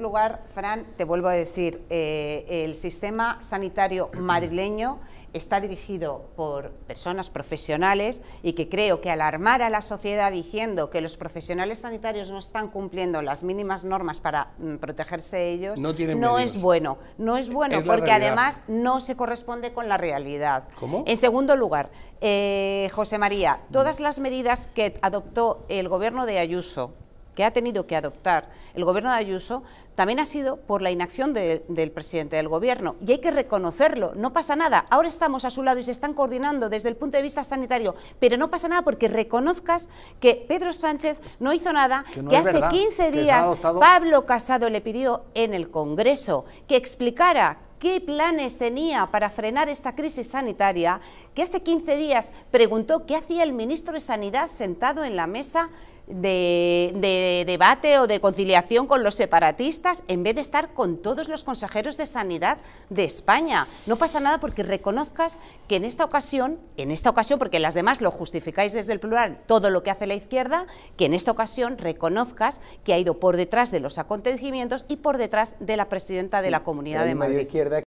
En lugar, Fran, te vuelvo a decir, eh, el sistema sanitario madrileño está dirigido por personas profesionales y que creo que alarmar a la sociedad diciendo que los profesionales sanitarios no están cumpliendo las mínimas normas para mm, protegerse ellos no, es bueno, no es bueno porque además no se corresponde con la realidad. ¿Cómo? En segundo lugar, eh, José María, todas las medidas que adoptó el gobierno de Ayuso que ha tenido que adoptar el gobierno de Ayuso también ha sido por la inacción del presidente del gobierno. Y hay que reconocerlo, no pasa nada. Ahora estamos a su lado y se están coordinando desde el punto de vista sanitario, pero no pasa nada porque reconozcas que Pedro Sánchez no hizo nada, que, hace 15 días Pablo Casado le pidió en el Congreso que explicara qué planes tenía para frenar esta crisis sanitaria, que hace 15 días preguntó qué hacía el ministro de Sanidad sentado en la mesa de, debate o de conciliación con los separatistas en vez de estar con todos los consejeros de sanidad de España. No pasa nada porque reconozcas que en esta ocasión, en esta ocasión, porque las demás lo justificáis desde el plural, todo lo que hace la izquierda, que en esta ocasión reconozcas que ha ido por detrás de los acontecimientos y por detrás de la presidenta de la Comunidad de Madrid.